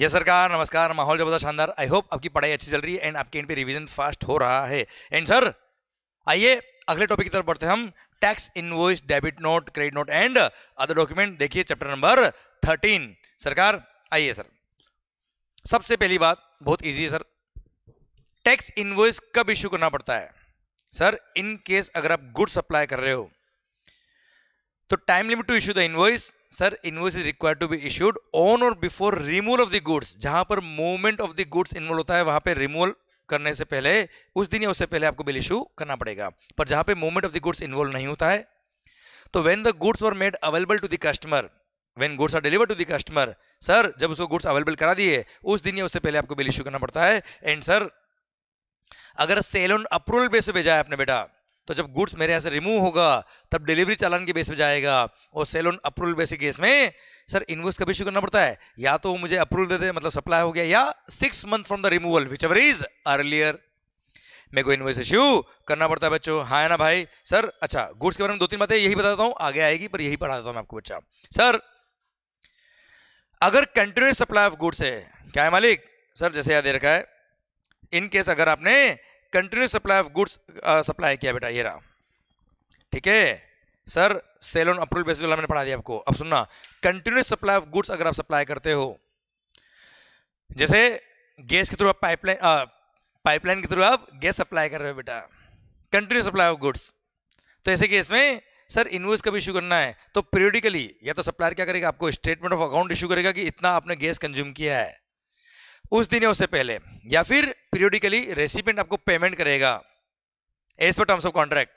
Yes सरकार नमस्कार माहौल जबरदस्त शानदार आई होप आपकी पढ़ाई अच्छी चल रही है एंड आपके एंड पे रिवीजन फास्ट हो रहा है एंड सर आइए अगले टॉपिक की तरफ बढ़ते हैं हम tax invoice debit note credit note and other document देखिए चैप्टर नंबर थर्टीन सरकार आइए सर सबसे पहली बात बहुत ईजी है सर टैक्स इन्वॉइस कब इश्यू करना पड़ता है सर इन केस अगर आप गुड सप्लाई कर रहे हो तो time limit to issue the invoice sir invoice is required to be issued on or before removal of the goods जहां पर movement of the goods involve होता है वहां पे रिमूवल करने से पहले उस दिन या उससे पहले आपको बिल इशू करना पड़ेगा पर जहां पे movement of the goods involve नहीं होता है तो when the goods are made available to the customer when goods are deliver to the customer sir जब उसको गुड्स अवेलेबल करा दिए उस दिन या उससे पहले आपको बिल इशू करना पड़ता है एंड सर अगर सेल ऑन अप्रूवल बेस पे भेजा है आपने बेटा तो जब गुड्स मेरे यहाँ से रिमूव होगा तब डिलीवरी चालान के बेस पे जाएगा और sale on approval basic case में सर इन्वॉइस कभी इशू करना पड़ता है या तो वो मुझे अप्रूवल दे दे मतलब सप्लाई हो गया या six month from the removal whichever is earlier मेरे को इन्वॉइस इश्यू करना पड़ता है बच्चों हाँ है ना भाई सर अच्छा गुड्स के बारे में दो तीन बातें यही बताता हूँ आगे आएगी पर यही पढ़ा देता हूँ मैं आपको बच्चा सर अगर कंटिन्यूस सप्लाई ऑफ गुड्स है क्या है मालिक सर जैसे याद दे रखा है इन केस अगर आपने continue supply of goods supply किया बेटा ये रहा ठीक है sir sale on approval basis मैंने पढ़ा दिया आपको अब सुनना कंटिन्यूस सप्लाई ऑफ गुड्स अगर आप सप्लाई करते हो जैसे गैस के थ्रू आप पाइपलाइन पाइपलाइन uh, के थ्रू आप गैस सप्लाई कर रहे हो बेटा कंटिन्यू सप्लाई ऑफ गुड्स तो ऐसे केस में सर का कब इशू करना है तो पीरियडिकली या तो सप्लायर क्या करेगा आपको स्टेटमेंट ऑफ अकाउंट इशू करेगा कि इतना आपने गैस कंज्यूम किया है उस दिन या उससे पहले या फिर पीरियोडिकली रेसिपेंट आपको पेमेंट करेगा as per terms of contract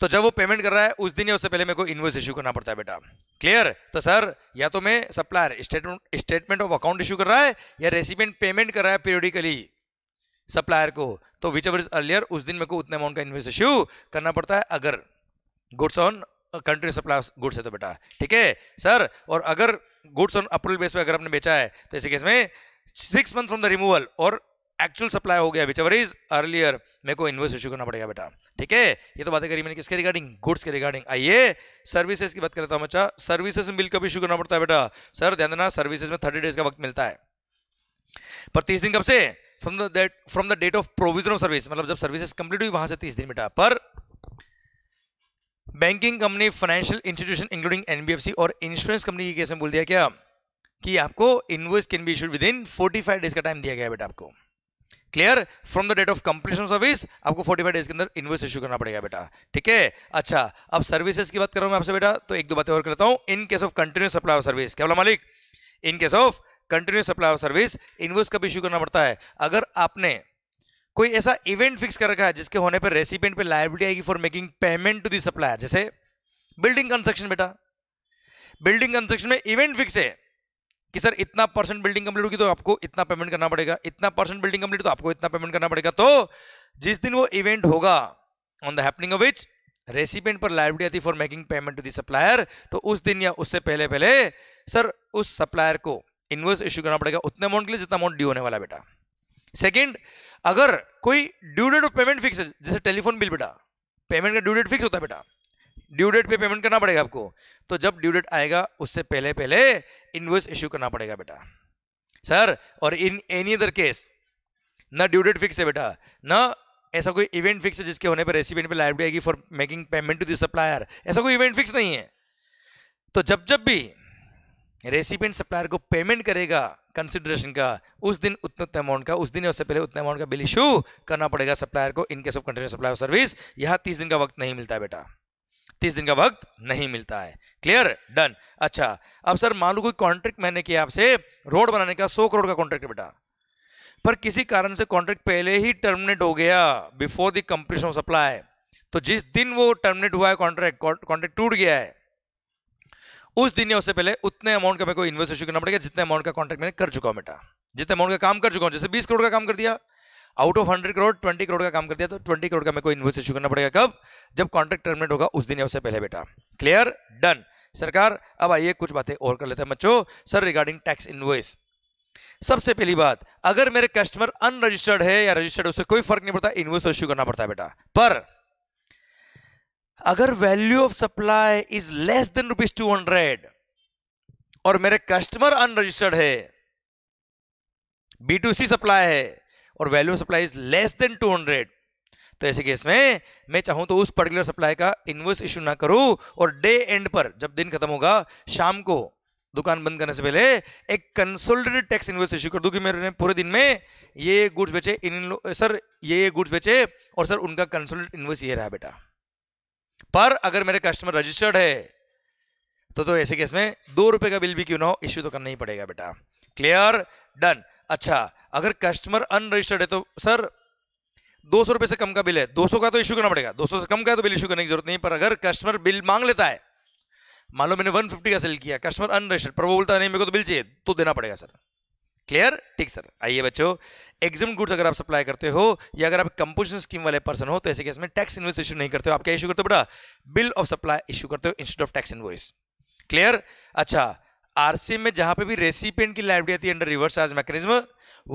तो जब वो पेमेंट कर रहा है उस दिन या उससे पहले मेरे को इन्वॉइस इश्यू करना पड़ता है बेटा क्लियर तो सर या तो मैं supplier statement statement of account issue कर रहा है या रेसिपेंट पेमेंट कर रहा है पीरियोडिकली सप्लायर को तो विच एवर इज अर्लियर उस दिन मेरे को उतने अमाउंट का इन्वेस्ट इश्यू करना पड़ता है अगर goods on country supply goods है तो बेटा ठीक है सर और अगर गुड्स ऑन अप्रूवल बेस पे अगर आपने बेचा है तो ऐसे केस में six month from the removal or actual supply हो गया विच एवर इज अर्लियर मेरे को इन्वेस्ट इश्यू करना पड़ेगा बेटा ठीक है ये तो बातें करी मैंने किसके रिगार्डिंग गुड्स के रिगार्डिंग आइए सर्विसेज की बात करता हूँ बच्चा सर्विसेज में बिल कब इशू करना पड़ता है बेटा सर ध्यान देना सर्विसेज में थर्टी डेज का वक्त मिलता है पर तीस दिन कब से from that from the date of provision of service मतलब जब सर्विसेज कंप्लीट हुई वहां से तीस दिन बेटा पर banking company financial institution including NBFC और इंश्योरेंस कंपनी के केस में बोल दिया क्या कि आपको invoice can be issued within forty five days का टाइम दिया गया बेटा आपको clear from the date of completion service आपको 45 डेज के अंदर इन्वॉइस इश्यू करना पड़ेगा बेटा ठीक है अच्छा अब सर्विसेज की बात कर रहा हूं मैं आपसे बेटा तो एक दो बातें और करता हूं in case of continuous supply of service क्या बोला मालिक in case of continuous supply of service invoice कब इश्यू करना पड़ता है अगर आपने कोई ऐसा इवेंट फिक्स कर रखा है जिसके होने पर रेसिपेंट पर लाइबिलिटी आएगी for making payment to the supplier जैसे बिल्डिंग कंस्ट्रक्शन बेटा बिल्डिंग कंस्ट्रक्शन में इवेंट फिक्स है कि सर इतना परसेंट बिल्डिंग कंप्लीट होगी तो आपको इतना पेमेंट करना पड़ेगा इतना परसेंट बिल्डिंग कंप्लीट तो आपको इतना पेमेंट करना पड़ेगा तो जिस दिन वो इवेंट होगा on the happening of which recipient पर लाइबिलिटी आती फॉर मेकिंग पेमेंट टू दप्लायर सप्लायर तो उस दिन या उससे पहले पहले सर उस सप्लायर को इन्वर्स इश्यू करना पड़ेगा उतने अमाउंट के लिए जितना अमाउंट ड्यू होने वाला बेटा सेकेंड अगर कोई due date of payment fix है जैसे टेलीफोन बिल बेटा पेमेंट का ड्यू डेट फिक्स होता है बेटा ड्यू डेट पे पेमेंट करना पड़ेगा आपको तो जब ड्यू डेट आएगा उससे पहले पहले इन्वेस्ट इश्यू करना पड़ेगा बेटा सर और इन एनी अदर केस ना ड्यू डेट फिक्स है बेटा ना ऐसा कोई इवेंट फिक्स है जिसके होने पर रेसिपेंट पे लाइब्रेरी आएगी for making payment to the supplier ऐसा कोई इवेंट फिक्स नहीं है तो जब जब भी रेसिपेंट सप्लायर को पेमेंट करेगा कंसिडरेशन का उस दिन उतना अमाउंट का उस दिन उससे पहले उतना अमाउंट का बिल इशू करना पड़ेगा सप्लायर को in case of continue supply service यहाँ तीस दिन का वक्त नहीं मिलता बेटा तीस दिन का वक्त नहीं मिलता है क्लियर डन अच्छा अब सर मान लो कोई कॉन्ट्रैक्ट मैंने किया आपसे रोड बनाने का सौ करोड़ का कॉन्ट्रैक्ट बेटा पर किसी कारण से कॉन्ट्रैक्ट पहले ही टर्मिनेट हो गया before the completion of supply तो जिस दिन वो टर्मिनेट हुआ है कॉन्ट्रैक्ट कॉन्ट्रैक्ट टूट गया है उस दिन या उससे पहले उतने अमाउंट का मेरे को इन्वेस्ट करना पड़ेगा जितने अमाउंट का कॉन्ट्रैक्ट मैंने कर चुका हूं बेटा जितने अमाउंट का काम कर चुका हूं जैसे बीस करोड़ का काम कर दिया out of hundred crore twenty crore का काम कर दिया तो ट्वेंटी करोड़ का मेरे को इन्वेस्ट इशू करना पड़ेगा कब जब कॉन्ट्रैक्ट टर्मिनेट होगा उस दिन या उससे पहले बेटा क्लियर डन सरकार अब आइए कुछ बातें और कर लेते हैं बच्चों सर रिगार्डिंग टैक्स इन्वॉइस सबसे पहली बात अगर मेरे कस्टमर अनरजिस्टर्ड है या रजिस्टर्ड उससे कोई फर्क नहीं पड़ता इन्वेस्ट इश्यू करना पड़ता है बेटा पर अगर value of supply is less than rupees two hundred और मेरे कस्टमर अनरजिस्टर्ड है बी टू सी सप्लाई है और value supply is less than 200 तो ऐसे केस में मैं चाहूं तो उस पर्टिकुलर सप्लाई का इनवर्स इश्यू ना करूं और डे एंड पर जब दिन खत्म होगा शाम को दुकान बंद करने से पहले एक कंसोलिडेटेड टैक्स इन्वॉइस इश्यू कर दूं कि मेरे पूरे दिन में ये गुड्स बेचे इन सर ये ये गुड्स बेचे और सर उनका कंसोलिडेट इन्वॉइस ये रहा बेटा पर अगर मेरे कस्टमर रजिस्टर्ड है तो तो ऐसे केस में दो रुपए का बिल भी क्यों ना हो इश्यू तो करना ही पड़ेगा बेटा क्लियर डन अच्छा अगर कस्टमर अनरजिस्टर्ड है तो सर दो सौ रुपए से कम का बिल है दो सौ का तो इशू करना पड़ेगा दो सौ से कम का तो बिल इशू करने की जरूरत नहीं पर अगर कस्टमर बिल मांग लेता है मान लो मैंने वन फिफ्टी का सेल किया कस्टमर अनरजिस्टर्ड पर वो बोलता है नहीं मेरे को तो बिल चाहिए तो देना पड़ेगा सर क्लियर ठीक सर आइए बच्चों एग्जाम गुड्स अगर आप सप्लाई करते हो या अगर आप कंपोजिशन स्कीम वाले पर्सन हो तो ऐसे केस में टैक्स इन्वॉइस इशू नहीं करते हो आप क्या इशू करते हो बेटा बिल ऑफ सप्लाई इशू करते हो instead of tax invoice clear अच्छा आरसीएम में जहां पे भी रेसिपेंट की लाइबिलिटी आती है अंडर रिवर्स चार्ज मैकेनिज्म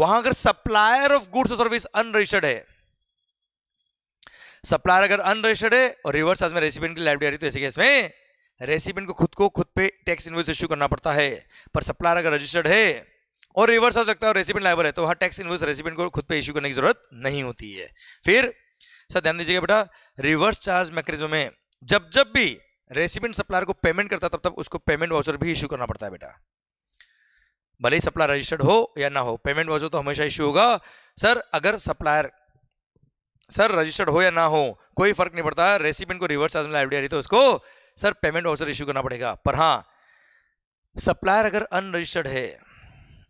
वहां अगर सप्लायर ऑफ गुड्स और सर्विस अनरजिस्टर्ड है सप्लायर अगर अनरजिस्टर्ड है और रिवर्स चार्ज में रेसिपेंट की लाइबिलिटी आ रही है तो ऐसे केस में रेसिपेंट को खुद को खुद पे टैक्स इन्वॉइस इश्यू करना पड़ता है पर सप्लायर अगर रजिस्टर्ड है और रिवर्स चार्ज लगता है और रेसिपेंट लाइबल है तो वहां टैक्स इन्वॉइस रेसिपेंट को खुद पे इश्यू करने की जरूरत नहीं होती है फिर सर ध्यान दीजिएगा बेटा रिवर्स चार्ज मैकेनिज्म में जब जब भी रेसिपेंट सप्लायर को पेमेंट करता तब तक उसको पेमेंट वाउचर भी इशू करना पड़ता है बेटा भले ही सप्लायर रजिस्टर्ड हो या ना हो पेमेंट वाउचर तो हमेशा इशू होगा सर अगर सप्लायर सर रजिस्टर्ड हो या ना हो कोई फर्क नहीं पड़ता रेसिपेंट को रिवर्स चार्ज में लाइब्रेरी आ रही तो उसको सर पेमेंट वाउचर इशू करना पड़ेगा पर हाँ सप्लायर अगर अनरजिस्टर्ड है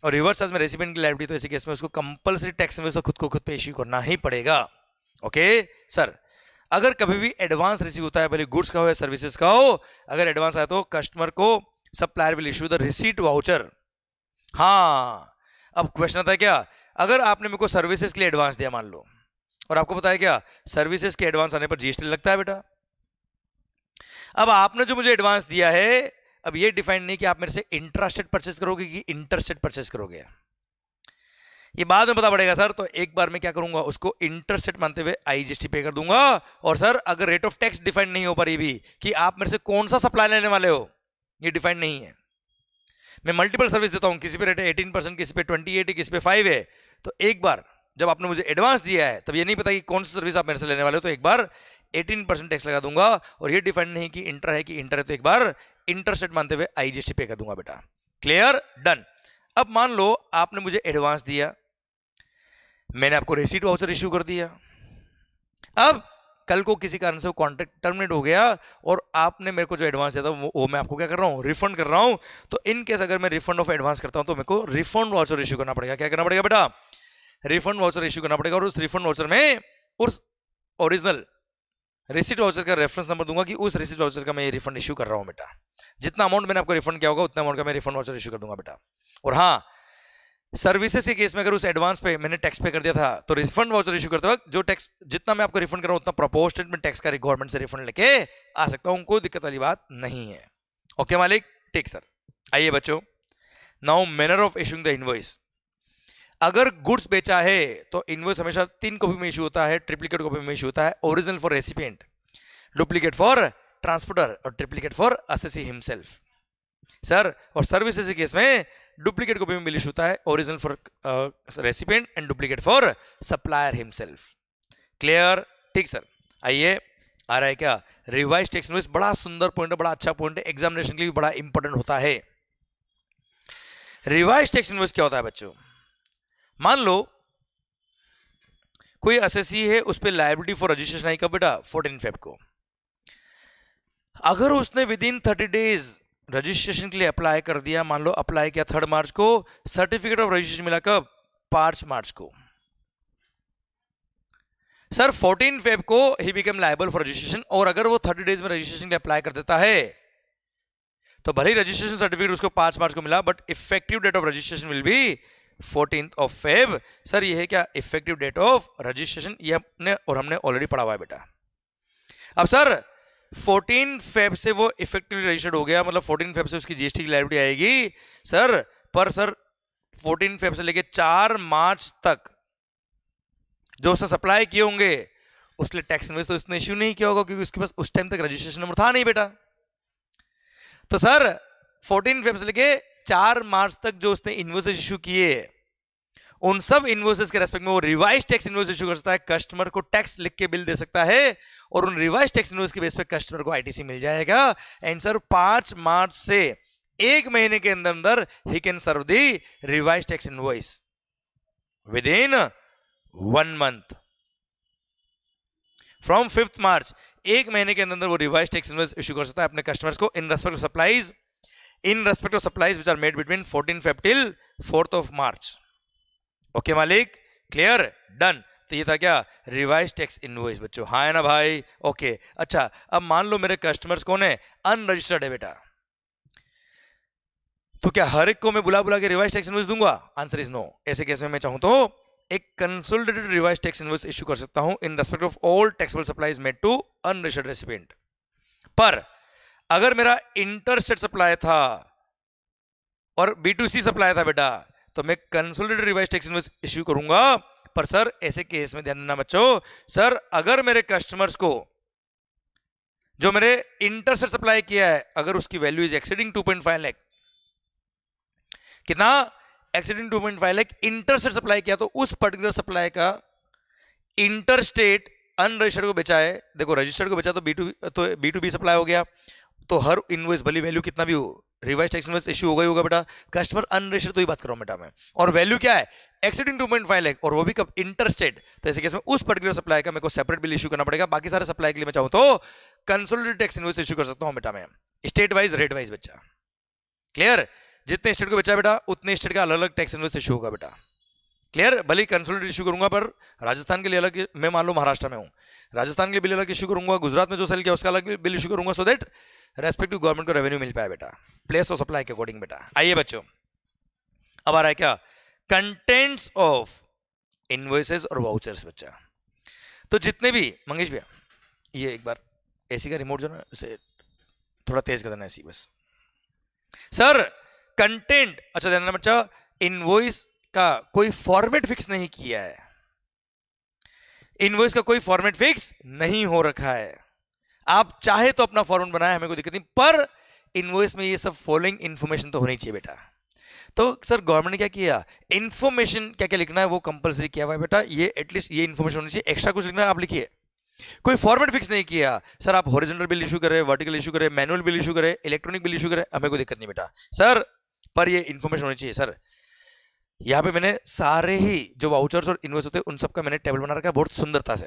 और रिवर्स चार्ज में रेसिपेंट की लाइब्रेरी तो ऐसे केस में उसको कंपलसरी टैक्स में उसको खुद को खुद पे इश्यू करना ही पड़ेगा ओके सर अगर कभी भी एडवांस रिसीव होता है भले गुड्स का हो या सर्विसेज का हो अगर एडवांस आया तो कस्टमर को supplier will issue the receipt voucher हाँ अब क्वेश्चन आता है क्या अगर आपने मेरे को सर्विसेज के लिए एडवांस दिया मान लो और आपको पता है क्या सर्विसेज के एडवांस आने पर जीएसटी लगता है बेटा अब आपने जो मुझे एडवांस दिया है अब ये डिफाइंड नहीं कि आप मेरे से इंटरेस्टेड परचेस करोगे कि इंटरेस्टेड परचेस करोगे ये बाद में पता पड़ेगा सर तो एक बार में क्या करूंगा उसको इंटरसेट मानते हुए आईजीएसटी पे कर दूंगा और सर अगर रेट ऑफ टैक्स डिफाइंड नहीं हो पा रही भी कि आप मेरे से कौन सा सप्लाई लेने वाले हो ये डिफाइंड नहीं है मैं मल्टीपल सर्विस देता हूँ किसी पे रेट है एटीन परसेंट किसी पे ट्वेंटी एट किसी पे फाइव है तो एक बार जब आपने मुझे एडवांस दिया है तब ये नहीं पता कि कौन सी सर्विस आप मेरे से लेने वाले हो तो एक बार एटीन परसेंट टैक्स लगा दूंगा और ये डिफाइंड नहीं कि इंटर है कि इंटर है तो एक बार सेट मानते हुए आईजीएसटी पे कर दूंगा बेटा क्लियर डन अब मान लो आपने मुझे एडवांस दिया मैंने आपको रिसीट वाउचर इश्यू कर दिया अब कल को किसी कारण से वो कॉन्ट्रैक्ट टर्मिनेट हो गया और आपने मेरे को जो एडवांस दिया था वो, वो मैं आपको क्या कर रहा हूँ रिफंड कर रहा हूँ तो इन केस अगर मैं रिफंड ऑफ एडवांस करता हूँ तो मेरे को रिफंड वाउचर इश्यू करना पड़ेगा क्या करना पड़ेगा बेटा रिफंड वाउचर इश्यू करना पड़ेगा और उस रिफंड वाउचर में उस ओरिजिनल रिसिट वाउचर का रेफरेंस नंबर दूंगा कि उस रिसीट वाउचर का मैं ये रिफंड इशू कर रहा हूँ बेटा जितना अमाउंट मैंने आपको रिफंड किया होगा उतना अमाउंट का मैं रिफंड वाउचर इशू कर दूंगा बेटा और हाँ सर्विसेज के केस में अगर उस एडवांस पे मैंने टैक्स पे कर दिया था तो रिफंड वाउचर इशू करते वक्त जो टैक्स जितना मैं आपको रिफंड कर रहा हूं उतना प्रोपोर्शनेट में टैक्स का गवर्नमेंट से रिफंड लेके आ सकता हूं कोई दिक्कत वाली बात नहीं है ओके मालिक ठीक सर आइए बच्चों now manner of issuing the invoice अगर गुड्स बेचा है तो इन्वॉइस हमेशा तीन कॉपी में इशू होता है ट्रिप्लीकेट कॉपी में इशू होता है original for recipient duplicate for transporter और triplicate for assessee himself sir और सर्विसेज के केस में डुप्लीकेट को भी मिलिश होता है original for recipient and duplicate for supplier himself clear ठीक सर आइए आ रहा है क्या रिवाइज टेक्स्ट नोटिस बड़ा सुंदर पॉइंट है बड़ा अच्छा पॉइंट है एग्जामिनेशन के लिए बड़ा इंपॉर्टेंट होता है रिवाइज टेक्स्ट नोटिस क्या होता है बच्चों मान लो कोई एसएससी है उस पर लाइबिलिटी फॉर रजिस्ट्रेशन आई का बेटा फोर्टीन फेब को अगर उसने within thirty days registration के लिए अप्लाई कर दिया मान लो अप्लाई किया थर्ड मार्च को सर्टिफिकेट ऑफ रजिस्ट्रेशन मिला कब पांच मार्च को सर 14 फेब को ही बिकम लाइबल फॉर रजिस्ट्रेशन और अगर वो 30 डेज में रजिस्ट्रेशन के लिए अप्लाई कर देता है तो भले ही रजिस्ट्रेशन सर्टिफिकेट उसको पांच मार्च को मिला but effective date of registration will be fourteen of Feb sir ये है क्या इफेक्टिव डेट ऑफ रजिस्ट्रेशन ये हमने और हमने ऑलरेडी पढ़ा हुआ है बेटा अब सर फोर्टीन फेब से वो इफेक्टिवली रजिस्टर्ड हो गया मतलब फोर्टीन फेब से उसकी जीएसटी की लाइब्रेटी आएगी सर पर सर फोर्टीन फेब से लेके चार मार्च तक जो उसने सप्लाई किए होंगे उसके टैक्स इन्वेस्ट तो उसने इश्यू नहीं किया होगा क्योंकि उसके पास उस टाइम तक रजिस्ट्रेशन नंबर था नहीं बेटा तो सर फोर्टीन फेब से लेके चार मार्च तक जो उसने इन्वेस्ट इश्यू किए उन सब इन्वोसेस के रेस्पेक्ट में वो रिवाइज टैक्स इन्वॉइस इशू कर सकता है कस्टमर को टैक्स लिख के बिल दे सकता है और उन रिवाइज टैक्स इन्वोस के बेस पे कस्टमर को आईटीसी मिल जाएगा एंसर पांच मार्च से एक महीने के अंदर अंदर ही can serve the revise tax invoice within one month from fifth March एक महीने के अंदर वो रिवाइज टैक्स इन्वॉइस इशू कर सकता है अपने कस्टमर्स को in respect of supplies in respect of supplies which are made between fourteen फेफ्टिल फोर्थ ऑफ मार्च ओके मालिक क्लियर डन तो ये था क्या रिवाइज टैक्स इनवॉइस बच्चों हाँ है ना भाई ओके अच्छा अब मान लो मेरे कस्टमर्स कौन है अनरजिस्टर्ड है बेटा तो क्या हर एक को मैं बुला बुला के रिवाइज टैक्स इनवॉइस दूंगा आंसर इज नो ऐसे केस में मैं चाहूं तो एक consolidated revise tax invoice issue कर सकता हूं in respect of all taxable supplies made to unregistered recipient पर अगर मेरा इंटरस्टेट सप्लाई था और बी टू सी सप्लाई था बेटा तो मैं consolidated revise tax invoice issue करूंगा पर सर ऐसे केस में ध्यान देना बच्चों सर अगर मेरे कस्टमर्स को जो मेरे इंटर से सप्लाई किया है अगर उसकी वैल्यू इज एक्सीडिंग 2.5 लैख कितना एक्सीडिंग 2.5 लाख इंटर से सप्लाई किया तो उस पर्टिकुलर सप्लाई का इंटर स्टेट अनरजिस्टर्ड को बेचा है देखो रजिस्टर्ड को बेचा तो बी टू तो बी टू बी सप्लाई हो गया तो हर इन्वेस भली वैल्यू कितना भी हो रिवाइज टैक्स इन्वेस इश्यू हो गई होगा बेटा कस्टमर अनरेस्टेड तो ही बात करो बेटा मैं और वैल्यू क्या है एक्सीडिंग टू पॉइंट फाइव और वो भी कब इंटरस्टेट तो ऐसे केस में उस पर्टिकुलर सप्लाई का मेरे को सेपरेट बिल इशू करना पड़ेगा बाकी सारे सप्लाई के लिए मैं चाहूँ तो कंसोलिडेट टैक्स इन्वेस इशू कर सकता हूँ बेटा मैं स्टेट वाइज रेट वाइज बच्चा क्लियर जितने स्टेट को बचा बेटा उतने स्टेट का अलग अलग टैक्स इन्वेस्ट इशू होगा बेटा क्लियर भले कंसोलिडेट इशू करूंगा पर राजस्थान के लिए अलग मैं मान लो महाराष्ट्र में हूँ राजस्थान के लिए बिल अलग इशू करूंगा गुजरात में जो सेल किया उसका अलग बिल इशू करूंगा सो देट रेस्पेक्टिव गवर्नमेंट को रेवेन्यू मिल पाया बेटा प्लेस ऑफ सप्लाई के अकॉर्डिंग बेटा आइए बच्चों अब आ रहा है क्या कंटेंट्स ऑफ इनवॉइसेस और वाउचर्स बच्चा तो जितने भी मंगेश भैया ये एक बार एसी का रिमोट जो ना उसे थोड़ा तेज कर देना एसी बस सर कंटेंट अच्छा देना बच्चा इनवॉइस का कोई फॉर्मेट फिक्स नहीं किया है इनवॉइस का कोई फॉर्मेट फिक्स नहीं हो रखा है आप चाहे तो अपना फॉर्मेट बनाए हमें कोई दिक्कत नहीं पर इन्वॉइस में ये सब फॉलोइंग इन्फॉर्मेशन तो होनी चाहिए बेटा तो सर गवर्नमेंट ने क्या किया इन्फॉर्मेशन क्या क्या लिखना है वो कंपलसरी किया हुआ है बेटा ये एटलीस्ट ये इन्फॉर्मेशन होनी चाहिए एक्स्ट्रा कुछ लिखना है आप लिखिए कोई फॉर्मेट फिक्स नहीं किया सर आप हॉरिजेंटल बिल इशू करें वर्टिकल इशू करें मैनुअल बिल इशू करें इलेक्ट्रॉनिक बिल इशू करें हमें कोई दिक्कत नहीं बेटा सर पर ये इन्फॉर्मेशन होनी चाहिए सर यहाँ पे मैंने सारे ही जो वाउचर्स और इन्वेस्ट होते हैं उन सबका मैंने टेबल बना रखा है बहुत सुंदरता से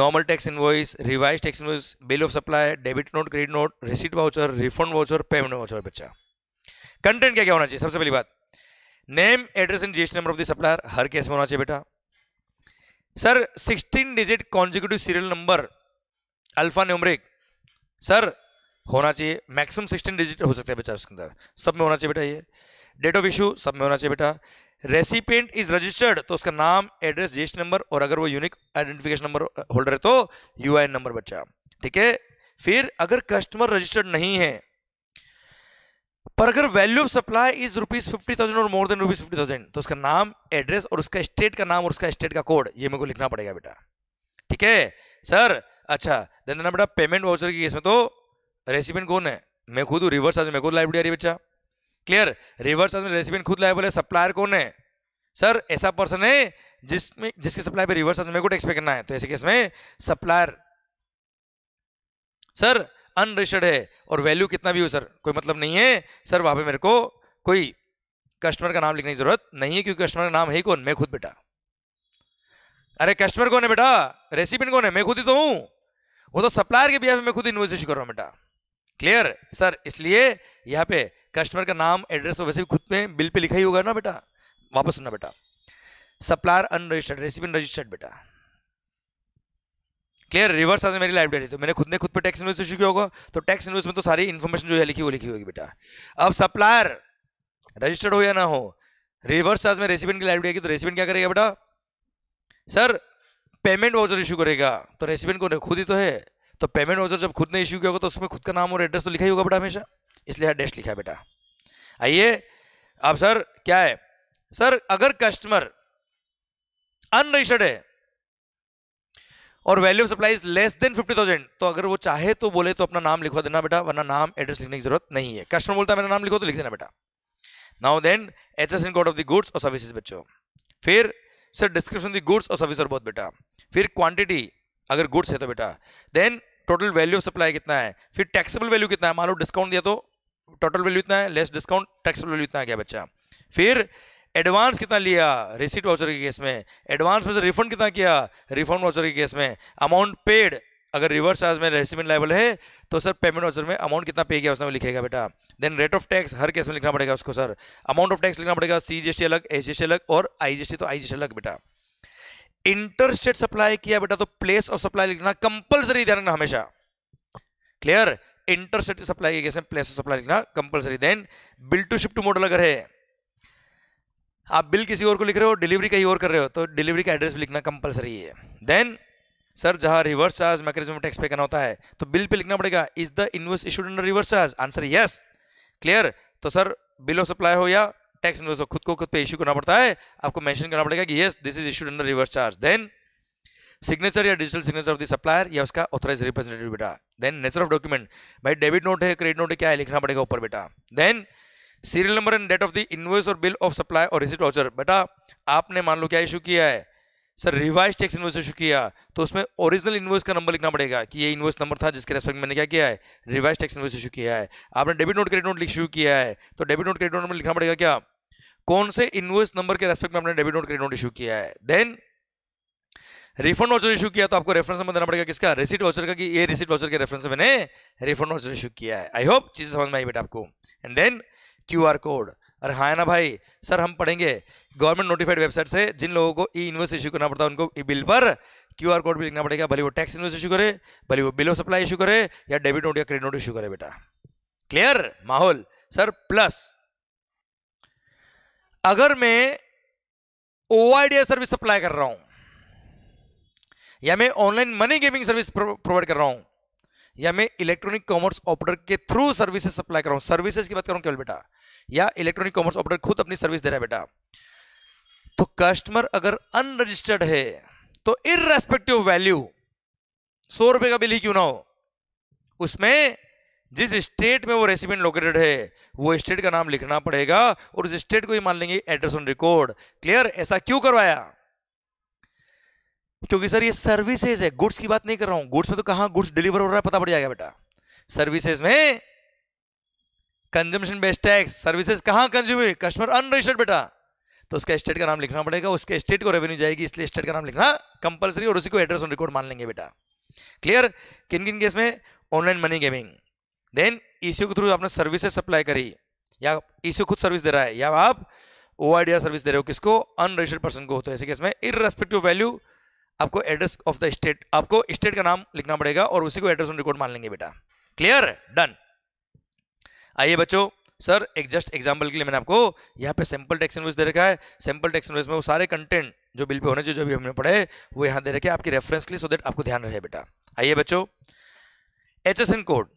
normal tax invoice revise tax invoice bill of supply debit note credit note receipt voucher refund voucher payment voucher बच्चा कंटेंट क्या क्या होना चाहिए सबसे पहली बात name address and GST number of the supplier हर केस में होना चाहिए बेटा sir 16 digit consecutive serial number alphanumeric sir होना चाहिए मैक्सिमम 16 डिजिट हो सकते हैं बेटा उसके अंदर सब में होना चाहिए बेटा ये डेट ऑफ इशू सब में होना चाहिए बेटा रेसिपेंट इज रजिस्टर्ड तो उसका नाम एड्रेस जीएसटी नंबर और अगर वो यूनिक आइडेंटिफिकेशन नंबर होल्डर है तो एन नंबर बच्चा ठीक है फिर अगर कस्टमर रजिस्टर्ड नहीं है पर अगर value of supply is rupees fifty thousand or more than rupees fifty thousand तो उसका नाम एड्रेस और उसका स्टेट का नाम और उसका स्टेट का कोड ये मेरे को लिखना पड़ेगा बेटा ठीक है सर अच्छा देन बेटा पेमेंट वाउचर की इसमें तो रेसिपेंट कौन है मैं खुद हूँ रिवर्स आज मैं खुद लाइब्रेरी बच्चा क्लियर रिवर्स में रेसिपियन खुद लाइबल है सप्लायर कौन है सर ऐसा पर्सन है जिसमें जिसके सप्लाई पे रिवर्स मेरे को टैक्स पे करना है तो ऐसे केस में सप्लायर सर अनरिस्टर्ड है और वैल्यू कितना भी हो सर कोई मतलब नहीं है सर वहां पे मेरे को कोई कस्टमर का नाम लिखने की जरूरत नहीं है क्योंकि कस्टमर का नाम है कौन मैं खुद बेटा अरे कस्टमर कौन है बेटा रेसिपियन कौन है मैं खुद ही तो हूं वो तो सप्लायर के बिहार में खुद इन्वेस्टेशन कर रहा हूं बेटा क्लियर सर इसलिए यहाँ पे कस्टमर का नाम एड्रेस तो वैसे भी खुद में बिल पे लिखा ही होगा ना बेटा वापस सुनना बेटा सप्लायर अनरजिस्टर्ड रेसिपी रजिस्टर्ड बेटा क्लियर रिवर्स आज मेरी लाइब्रेरी तो मैंने खुद ने खुद पे टैक्स इन्वेस्ट इशू किया होगा तो टैक्स इन्वेस्ट में तो सारी इन्फॉर्मेशन जो है लिखी वो लिखी होगी बेटा अब सप्लायर रजिस्टर्ड हो या ना हो रिवर्स चार्ज में रेसिपेंट की लाइब्रेरी आएगी तो रेसिपेंट क्या करेगा बेटा सर पेमेंट वाउचर इशू करेगा तो रेसिपेंट को खुद ही तो है तो पेमेंट वाउचर जब खुद ने इशू किया होगा तो उसमें खुद का नाम और एड्रेस तो लिखा ही होगा बेटा हमेशा इसलिए हर डैश लिखा है बेटा आइए अब सर क्या है सर अगर कस्टमर अनरजिस्टर्ड है और value supply less than fifty thousand तो अगर वो चाहे तो बोले तो अपना नाम लिखवा देना बेटा वरना नाम एड्रेस लिखने की जरूरत नहीं है कस्टमर बोलता है मेरा नाम लिखो तो लिख देना बेटा now then H S N code of the goods और सर्विसेज बच्चों फिर सर डिस्क्रिप्शन गुड्स और सर्विस और बहुत बेटा फिर क्वांटिटी अगर गुड्स है तो बेटा then total value of supply कितना है फिर टैक्सेबल वैल्यू कितना है मान लो डिस्काउंट दिया तो टोटल वैल्यू इतना है लेस डिस्काउंट टैक्स वैल्यू इतना आ गया बच्चा फिर एडवांस कितना लिया रिसीट वाउचर के केस में एडवांस में से रिफंड कितना किया रिफंड वाउचर के केस में अमाउंट पेड अगर रिवर्स चार्ज में रेसिमेंट लाइबल है तो सर पेमेंट वाउचर में अमाउंट कितना पे किया उसमें लिखेगा बेटा देन रेट ऑफ टैक्स हर केस में लिखना पड़ेगा उसको सर अमाउंट ऑफ टैक्स लिखना पड़ेगा सी जी अलग एस अलग और आई तो आई अलग बेटा इंटर स्टेट सप्लाई किया बेटा तो प्लेस ऑफ सप्लाई लिखना कंपलसरी ध्यान रखना हमेशा क्लियर इंटरसिटी सप्लाई एगेशन प्लेस ऑफ सप्लाई लिखना compulsory then bill to shift mode model अगर है आप बिल किसी और को लिख रहे हो डिलीवरी कहीं और कर रहे हो तो डिलीवरी का एड्रेस भी लिखना कंपलसरी है देन सर जहां reverse charge mechanism tax pay करना होता है तो बिल पे लिखना पड़ेगा is the invoice issued under reverse charge answer yes clear तो सर बिल ऑफ सप्लाई हो या टैक्स इनवर्स हो खुद को खुद पे इशू करना पड़ता है आपको मेंशन करना पड़ेगा कि yes this is issued under reverse charge then signature या digital signature of the supplier या उसका ऑथराइज रिप्रेजेंटेटिव बेटा देन नेचर ऑफ डॉक्यूमेंट भाई डेबिट नोट है क्रेडिट नोट है क्या है लिखना पड़ेगा ऊपर बेटा then serial number and date of the invoice और बिल ऑफ सप्लाई और रिसिट वाउचर बेटा आपने मान लो क्या इशू किया है sir revise tax invoice issue किया तो उसमें ओरिजिनल इन्वॉइस का नंबर लिखना पड़ेगा कि ये इन्वॉइस नंबर था जिसके रेस्पेक्ट मैंने क्या किया है रिवाइज टैक्स इन्वॉइस इशू किया है आपने debit note credit note issue किया है तो डेबिट नोट क्रेडिट नोट में लिखना पड़ेगा क्या कौन से इन्वॉइस नंबर के रेस्पेक्ट में आपने debit note credit note issue किया है देन रिफंड वाउचर इशू किया तो आपको रेफरेंस नंबर देना पड़ेगा किसका रिसिट वाउचर का कि ये रिसीट वाउचर के रेफरेंस मैंने रिफंड वाउचर इशू किया है आई होप चीज़ें समझ में आई बेटा आपको एंड देन क्यू कोड अरे हाँ ना भाई सर हम पढ़ेंगे गवर्नमेंट नोटिफाइड वेबसाइट से जिन लोगों को ई इन्वेस्ट इशू करना पड़ता है उनको बिल पर क्यू कोड भी लिखना पड़ेगा भले वो टैक्स इन्वेस्ट इशू करे भले वो बिल ऑफ सप्लाई इशू करे या डेबिट नोट या क्रेडिट नोट इशू करे बेटा क्लियर माहौल सर प्लस अगर मैं ओ सर्विस सप्लाई कर रहा हूं या मैं online money gaming service provide कर रहा हूं या मैं इलेक्ट्रॉनिक कॉमर्स ऑपरेटर के थ्रू सर्विसेज सप्लाई कर रहा हूं सर्विसेज की बात करूं केवल बेटा या इलेक्ट्रॉनिक कॉमर्स ऑपरेटर खुद अपनी सर्विस दे रहा है बेटा तो कस्टमर अगर अनरजिस्टर्ड है तो इनरेस्पेक्टिव वैल्यू सौ रुपए का बिल ही क्यों ना हो उसमें जिस स्टेट में वो रेसिपेंट लोकेटेड है वो स्टेट का नाम लिखना पड़ेगा और उस स्टेट को ही मान लेंगे एड्रेस ऑन रिकॉर्ड क्लियर ऐसा क्यों करवाया क्योंकि सर ये सर्विसेज है गुड्स की बात नहीं कर रहा हूं गुड्स में तो कहां गुड्स डिलीवर हो रहा है पता पड़ जाएगा बेटा सर्विसेज में कंजम्पशन बेस्ड टैक्स सर्विसेज कहां कंज्यूम कस्टमर अनरजिस्टर्ड बेटा तो उसका स्टेट का नाम लिखना पड़ेगा उसके स्टेट को रेवेन्यू जाएगी इसलिए स्टेट का नाम लिखना कंपलसरी और उसी को एड्रेस ऑन रिकॉर्ड मान लेंगे बेटा क्लियर किन किन केस में online money gaming then ECO के थ्रू आपने सर्विसेज सप्लाई करी या ईसीओ e खुद सर्विस दे रहा है या आप ओ सर्विस दे रहे हो किसको अनरजिस्टर्ड पर्सन को तो ऐसे केस में इरेस्पेक्टिव वैल्यू आपको एड्रेस ऑफ द स्टेट आपको स्टेट का नाम लिखना पड़ेगा और उसी को एड्रेस ऑन रिकॉर्ड मान लेंगे बेटा क्लियर डन आइए बच्चों सर एक जस्ट एग्जाम्पल के लिए मैंने आपको यहाँ पे सैम्पल टैक्स इन्वेस्ट दे रखा है सैम्पल टैक्स इन्वेस्ट में वो सारे कंटेंट जो बिल पे होने चाहिए जो भी हमने पढ़े वो यहाँ दे रखे आपकी रेफरेंस के लिए सो देट आपको ध्यान रहे बेटा आइए बच्चों एच एस एन कोड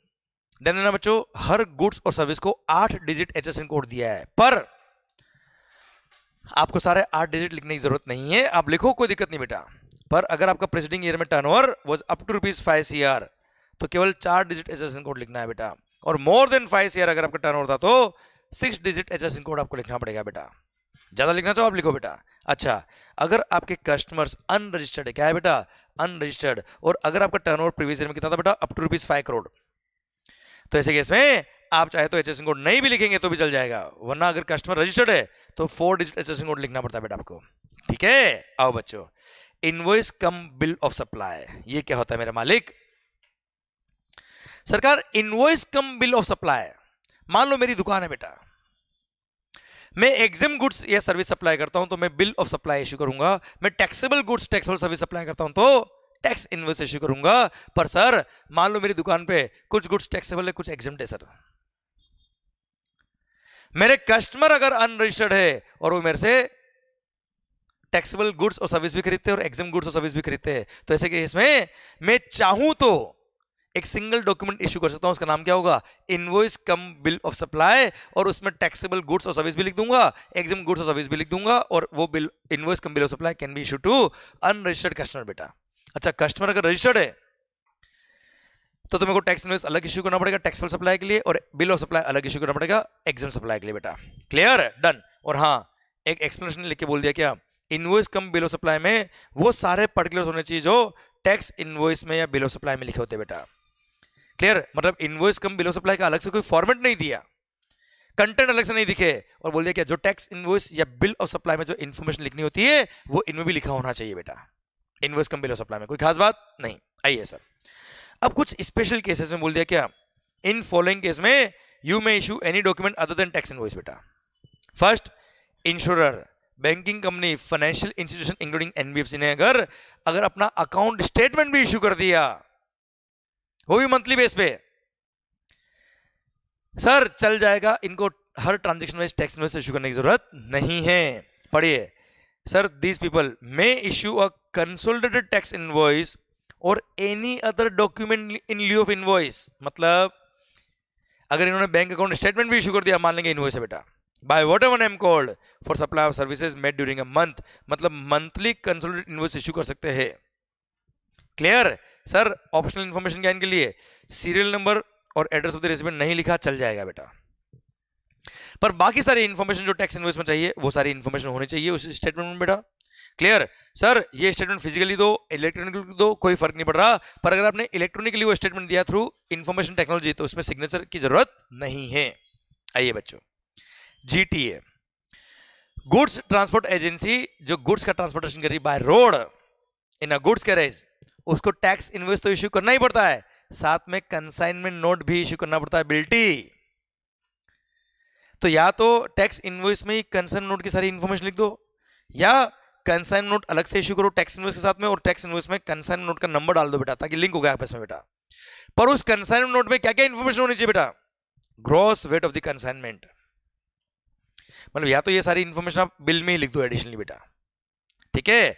ध्यान देना बच्चों हर गुड्स और सर्विस को आठ digit H S N code दिया है पर आपको सारे आठ डिजिट लिखने की जरूरत नहीं है आप लिखो कोई दिक्कत नहीं बेटा पर अगर आपका प्रेसिडिंग ईयर में turnover was up to rupees five C R तो केवल चार डिजिट एच कोड लिखना है बेटा और मोर देन फाइव सी अगर आपका टर्न ओवर था तो सिक्स डिजिट एच कोड आपको लिखना पड़ेगा बेटा ज़्यादा लिखना चाहो आप लिखो बेटा अच्छा अगर आपके कस्टमर्स अनरजिस्टर्ड है क्या है बेटा अनरजिस्टर्ड और अगर आपका टर्न ओवर प्रीवियस ईयर में कितना था बेटा up to rupees five crore तो ऐसे केस में आप चाहे तो एच कोड नहीं भी लिखेंगे तो भी चल जाएगा वरना अगर कस्टमर रजिस्टर्ड है तो फोर डिजिट एच कोड लिखना पड़ता है बेटा आपको ठीक है आओ बच्चों invoice cum bill of supply ये क्या होता है मेरे मालिक सरकार invoice cum bill of supply मान लो मेरी दुकान है बेटा मैं एग्जिम गुड्स या सर्विस सप्लाई करता हूं तो मैं बिल ऑफ सप्लाई इश्यू करूंगा मैं taxable goods taxable service supply करता हूं तो टैक्स इनवॉइस इश्यू करूंगा पर सर मान लो मेरी दुकान पे कुछ गुड्स टैक्सेबल है कुछ एग्जिम है सर मेरे कस्टमर अगर अनरजिस्टर्ड है और वो मेरे से टैक्सेबल गुड्स और सर्विस भी खरीदते हैं और एग्जाम गुड्स और सर्विस भी खरीदते हैं तो ऐसे केस में मैं चाहूं तो एक सिंगल डॉक्यूमेंट इश्यू कर सकता हूं उसका नाम क्या होगा invoice cum bill of supply और उसमें टैक्सेबल गुड्स और सर्विस भी लिख दूंगा एग्जाम गुड्स और सर्विस भी लिख दूंगा और वो bill invoice cum bill of supply can be issue to unregistered customer बेटा अच्छा कस्टमर अगर रजिस्टर्ड है तो तुम्हें को टैक्स इनवॉइस अलग इशू करना पड़ेगा टैक्सेबल सप्लाई के लिए और बिल ऑफ सप्लाई अलग इशू करना पड़ेगा एग्जाम सप्लाई के लिए बेटा क्लियर डन और हाँ एक एक्सप्लेनेशन लिख के बोल दिया क्या इनवॉइस कम बिलो सप्लाई में वो सारे पर्टिकुलर्स होने चाहिए जो टैक्स इनवॉइस में या बिलो सप्लाई में लिखे होते बेटा क्लियर मतलब इनवॉइस कम बिलो सप्लाई का अलग से कोई फॉर्मेट नहीं दिया कंटेंट अलग से नहीं दिखे और बोल दिया क्या जो टैक्स इनवॉइस या बिल ऑफ सप्लाई में जो इन्फॉर्मेशन लिखनी होती है वो इनमें भी लिखा होना चाहिए बेटा invoice cum bill of supply में कोई खास बात नहीं आइए सर अब कुछ स्पेशल केसेस में बोल दिया क्या इन फॉलोइंग केस में you may issue any document other than tax invoice बेटा first insurer banking company financial institution including NBFC ने अगर अगर अपना अकाउंट स्टेटमेंट भी इश्यू कर दिया वो भी मंथली बेस पे सर चल जाएगा इनको हर transaction wise tax invoice issue करने की जरूरत नहीं है पढ़िए sir these people may issue a consolidated tax invoice और any other document in lieu of invoice मतलब अगर इन्होंने बैंक अकाउंट स्टेटमेंट भी इशू कर दिया मान लेंगे इनवॉइस है बेटा बाय by whatever एम called for supply of services made during a month मतलब मंथली कंसोलिडेटेड इन्वर्स इश्यू कर सकते हैं क्लियर सर ऑप्शनल इन्फॉर्मेशन क्या इनके लिए सीरियल नंबर और एड्रेस ऑफ द रेसिपेंट नहीं लिखा चल जाएगा बेटा पर बाकी सारी इन्फॉर्मेशन जो टैक्स इन्वेस्ट में चाहिए वो सारी इन्फॉर्मेशन होनी चाहिए उस स्टेटमेंट में बेटा क्लियर सर ये स्टेटमेंट फिजिकली दो इलेक्ट्रॉनिकली दो कोई फर्क नहीं पड़ रहा पर अगर आपने इलेक्ट्रॉनिकली वो स्टेटमेंट दिया थ्रू इन्फॉर्मेशन टेक्नोलॉजी तो उसमें सिग्नेचर की जरूरत नहीं है आइए बच्चों जीटीए गुड्स ट्रांसपोर्ट एजेंसी जो गुड्स का ट्रांसपोर्टेशन कर रही by road in a goods carriage उसको टैक्स इन्वेस्ट तो इश्यू करना ही पड़ता है साथ में कंसाइनमेंट नोट भी इश्यू करना पड़ता है बिल्टी तो या तो टैक्स इन्वेस्ट में ही कंसाइन नोट की सारी इन्फॉर्मेशन लिख दो या कंसाइन नोट अलग से इश्यू करो टैक्स इन्वेस्ट के साथ में और टैक्स इन्वेस्ट में कंसाइन नोट का नंबर डाल दो बेटा ताकि लिंक हो गया आपस में बेटा पर उस कंसाइन नोट में क्या क्या इन्फॉर्मेशन होनी चाहिए बेटा gross weight of the consignment मतलब या तो ये सारी इन्फॉर्मेशन आप बिल में ही लिख दो एडिशनली बेटा ठीक है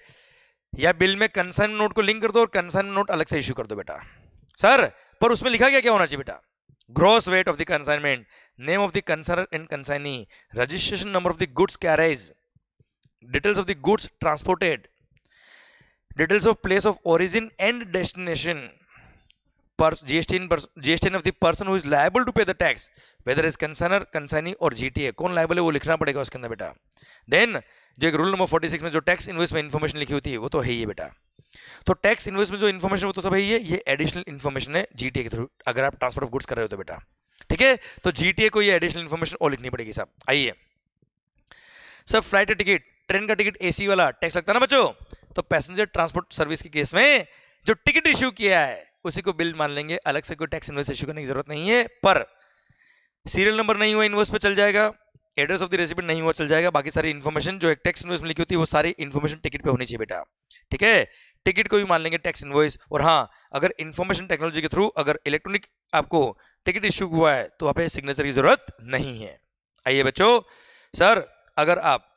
या बिल में कंसर्न नोट को लिंक कर दो और कंसर्न नोट अलग से इश्यू कर दो बेटा सर पर उसमें लिखा गया क्या होना चाहिए बेटा gross weight of the consignment name of the consignor and consignee registration number of the goods carriage details of the goods transported details of place of origin and destination GST, GST of the person who is liable to pay the tax, whether is consigner, consignee or GTA. कौन liable है वो लिखना पड़ेगा उसके अंदर बेटा then जो एक रूल नंबर 46 में जो टैक्स इन्वेस्ट में इन्फॉर्मेशन लिखी होती है वो तो है ही बेटा तो टैक्स इन्वेस्ट में जो इन्फॉर्मेशन वो तो सब है ये ये एडिशनल इन्फॉर्मेशन है जीटीए के थ्रू अगर आप ट्रांसफर ऑफ गुड्स कर रहे हो तो बेटा ठीक है तो जीटीए को ये एडिशनल इन्फॉर्मेशन और लिखनी पड़ेगी सब. आइए सर फ्लाइट का टिकट ट्रेन का टिकट एसी वाला टैक्स लगता है ना बच्चों तो पैसेंजर ट्रांसपोर्ट सर्विस के केस में जो टिकट इश्यू किया है उसी को बिल मान लेंगे अलग से कोई टैक्स इन्वेस्ट इश्यू करने की जरूरत नहीं है पर सीरियल नंबर नहीं हुआ इन्वेस्ट पर चल जाएगा एड्रेस ऑफ द रेसिपेंट नहीं हुआ चल जाएगा बाकी सारी इन्फॉर्मेशन जो एक टैक्स इन्वेस्ट में लिखी होती है वो सारी इन्फॉर्मेशन टिकट पे होनी चाहिए बेटा ठीक है टिकट को भी मान लेंगे टैक्स इन्वॉइस और हाँ अगर इन्फॉर्मेशन टेक्नोलॉजी के थ्रू अगर इलेक्ट्रॉनिक आपको टिकट इश्यू हुआ है तो वहाँ पे सिग्नेचर की जरूरत नहीं है आइए बच्चों सर अगर आप